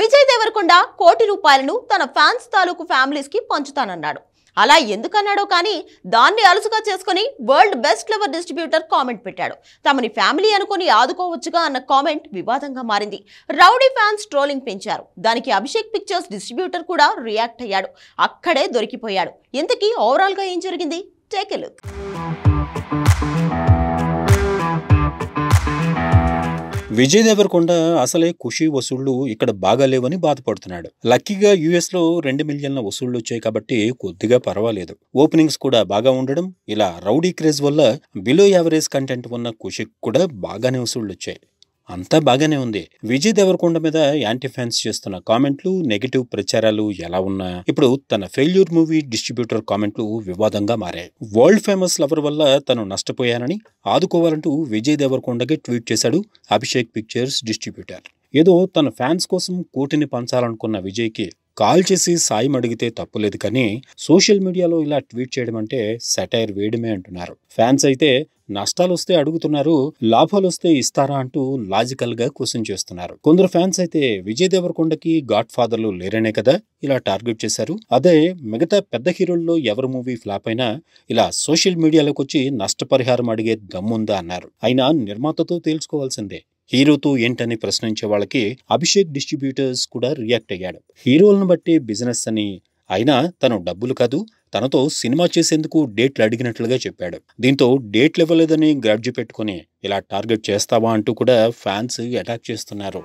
విజయ్ దేవరకొండ కోటి రూపాయలను తన ఫ్యాన్స్ తాలూకు ఫ్యామిలీస్కి పంచుతానన్నాడు అలా ఎందుకన్నాడో కానీ దాన్ని అలసుగా చేసుకుని world best lover distributor comment పెట్టాడు తమని ఫ్యామిలీ అనుకుని ఆదుకోవచ్చుగా అన్న కామెంట్ వివాదంగా మారింది రౌడీ ఫ్యాన్స్ ట్రోలింగ్ పెంచారు దానికి అభిషేక్ పిక్చర్స్ డిస్ట్రిబ్యూటర్ కూడా రియాక్ట్ అయ్యాడు అక్కడే దొరికిపోయాడు ఇంతకీ ఓవరాల్గా ఏం జరిగింది take a look Vijay Devarakonda అసలే ఖుషీ వసూళ్లు ఇక్కడ బాగా లేవని బాధపడుతున్నాడు లక్కీగా లో రెండు మిలియన్ల వసూళ్లు వచ్చాయి కాబట్టి కొద్దిగా పర్వాలేదు ఓపెనింగ్స్ కూడా బాగా ఉండడం ఇలా రౌడీ క్రేజ్ వల్ల బిలో యావరేజ్ కంటెంట్ ఉన్న ఖుషికి కూడా బాగానే వసూళ్లు వచ్చాయి అంతా బాగానే ఉంది విజయ్ దేవరకొండ మీద యాంటీ ఫ్యాన్స్ చేస్తున్న కామెంట్లు నెగిటివ్ ప్రచారాలు ఎలా ఉన్నా ఇప్పుడు తన ఫెయిల్యూర్ మూవీ డిస్ట్రిబ్యూటర్ కామెంట్లు వివాదంగా మారాయి వరల్డ్ ఫేమస్ లవర్ వల్ల తను నష్టపోయానని ఆదుకోవాలంటూ విజయ్ దేవరకొండకి ట్వీట్ చేశాడు అభిషేక్ పిక్చర్స్ డిస్ట్రిబ్యూటర్ ఏదో తన ఫ్యాన్స్ కోసం కోటిని పంచాలనుకున్న విజయ్కి కాల్ చేసి సాయం అడిగితే తప్పులేదు కానీ సోషల్ మీడియాలో ఇలా ట్వీట్ చేయడం అంటే సెటైర్ వేయడమే అంటున్నారు ఫ్యాన్స్ అయితే నష్టాలు వస్తే అడుగుతున్నారు లాభాలు వస్తే ఇస్తారా అంటూ లాజికల్ గా క్వశ్చన్ చేస్తున్నారు కొందరు ఫ్యాన్స్ అయితే విజయ్ దేవరకొండకి గాడ్ ఫాదర్లు లేరనే కదా ఇలా టార్గెట్ చేశారు అదే మిగతా పెద్ద హీరోల్లో ఎవరి మూవీ ఫ్లాప్ అయినా ఇలా సోషల్ మీడియాలోకి వచ్చి నష్టపరిహారం అడిగే దమ్ముందా అన్నారు అయినా నిర్మాతతో తేల్చుకోవాల్సిందే హీరోతో ఏంటని ప్రశ్నించే వాళ్ళకి అభిషేక్ డిస్ట్రిబ్యూటర్స్ కూడా రియాక్ట్ అయ్యాడు హీరోలను బట్టి బిజినెస్ అని అయినా తను డబ్బులు కాదు తనతో సినిమా చేసేందుకు డేట్లు అడిగినట్లుగా చెప్పాడు దీంతో డేట్లు ఇవ్వలేదని గ్రాడ్జు పెట్టుకుని ఇలా టార్గెట్ చేస్తావా అంటూ కూడా ఫ్యాన్స్ అటాక్ చేస్తున్నారు